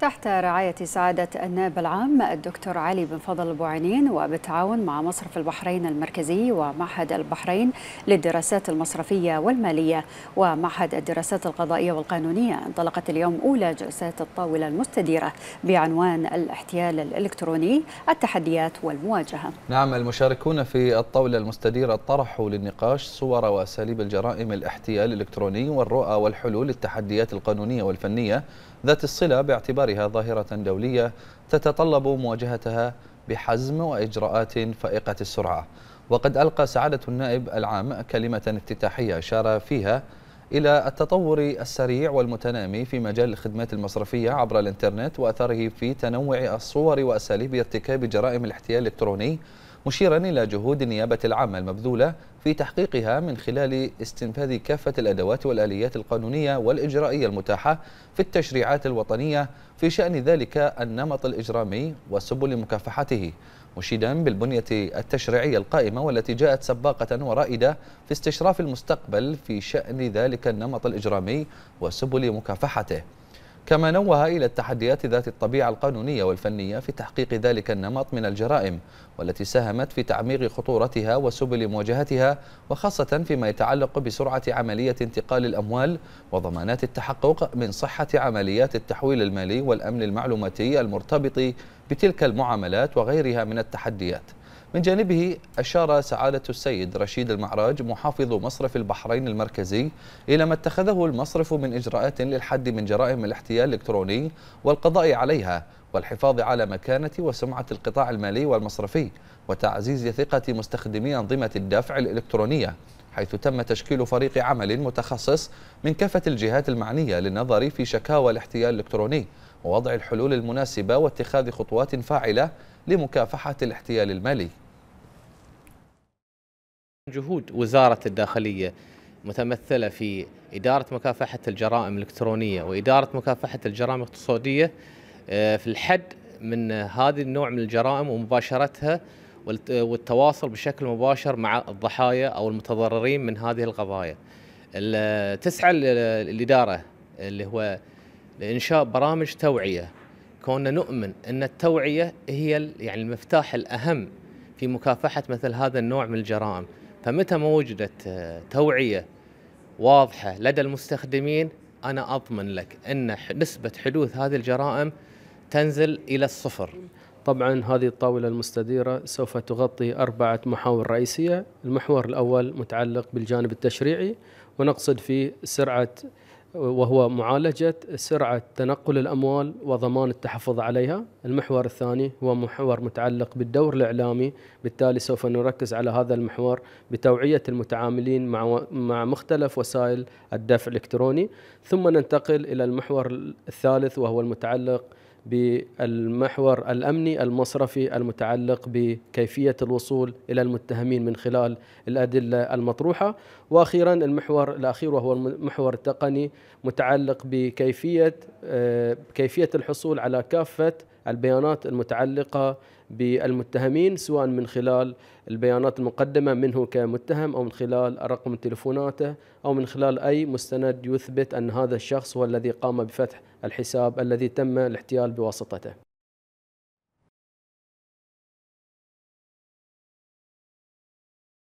تحت رعاية سعادة النائب العام الدكتور علي بن فضل البوعينين وبالتعاون مع مصرف البحرين المركزي ومعهد البحرين للدراسات المصرفية والمالية ومعهد الدراسات القضائية والقانونية انطلقت اليوم أولى جلسات الطاولة المستديرة بعنوان الاحتيال الإلكتروني التحديات والمواجهة نعم المشاركون في الطاولة المستديرة طرحوا للنقاش صور وأساليب الجرائم الاحتيال الإلكتروني والرؤى والحلول للتحديات القانونية والفنية ذات الصلة باعتبار باعتبارها ظاهرة دولية تتطلب مواجهتها بحزم وإجراءات فائقة السرعة وقد ألقى سعادة النائب العام كلمة افتتاحية أشار فيها إلى التطور السريع والمتنامي في مجال الخدمات المصرفية عبر الإنترنت وأثره في تنوع الصور وأساليب ارتكاب جرائم الاحتيال الإلكتروني مشيرا إلى جهود النيابة العامة المبذولة في تحقيقها من خلال استنفاذ كافة الأدوات والآليات القانونية والإجرائية المتاحة في التشريعات الوطنية في شأن ذلك النمط الإجرامي وسبل مكافحته مشيدا بالبنية التشريعية القائمة والتي جاءت سباقة ورائدة في استشراف المستقبل في شأن ذلك النمط الإجرامي وسبل مكافحته كما نوه إلى التحديات ذات الطبيعة القانونية والفنية في تحقيق ذلك النمط من الجرائم والتي ساهمت في تعميق خطورتها وسبل مواجهتها وخاصة فيما يتعلق بسرعة عملية انتقال الأموال وضمانات التحقق من صحة عمليات التحويل المالي والأمن المعلوماتي المرتبط بتلك المعاملات وغيرها من التحديات من جانبه أشار سعادة السيد رشيد المعراج محافظ مصرف البحرين المركزي إلى ما اتخذه المصرف من إجراءات للحد من جرائم الاحتيال الإلكتروني والقضاء عليها والحفاظ على مكانة وسمعة القطاع المالي والمصرفي وتعزيز ثقة مستخدمي أنظمة الدفع الإلكترونية حيث تم تشكيل فريق عمل متخصص من كافة الجهات المعنية للنظر في شكاوى الاحتيال الإلكتروني ووضع الحلول المناسبة واتخاذ خطوات فاعلة لمكافحة الاحتيال المالي جهود وزارة الداخلية متمثلة في إدارة مكافحة الجرائم الإلكترونية وإدارة مكافحة الجرائم الاقتصادية آه، في الحد من هذه النوع من الجرائم ومباشرتها والتواصل بشكل مباشر مع الضحايا أو المتضررين من هذه القضايا تسعى الإدارة اللي هو لإنشاء برامج توعية كوننا نؤمن أن التوعية هي يعني المفتاح الأهم في مكافحة مثل هذا النوع من الجرائم فمتى ما وجدت توعيه واضحه لدى المستخدمين انا اضمن لك ان نسبه حدوث هذه الجرائم تنزل الى الصفر. طبعا هذه الطاولة المستديرة سوف تغطي أربعة محاور رئيسية المحور الأول متعلق بالجانب التشريعي ونقصد في سرعة وهو معالجة سرعة تنقل الأموال وضمان التحفظ عليها المحور الثاني هو محور متعلق بالدور الإعلامي بالتالي سوف نركز على هذا المحور بتوعية المتعاملين مع, مختلف وسائل الدفع الإلكتروني ثم ننتقل إلى المحور الثالث وهو المتعلق بالمحور الامني المصرفي المتعلق بكيفيه الوصول الى المتهمين من خلال الادله المطروحه، واخيرا المحور الاخير وهو المحور التقني متعلق بكيفيه آه، كيفيه الحصول على كافه البيانات المتعلقه بالمتهمين سواء من خلال البيانات المقدمه منه كمتهم او من خلال رقم تليفوناته او من خلال اي مستند يثبت ان هذا الشخص هو الذي قام بفتح الحساب الذي تم الاحتيال بواسطته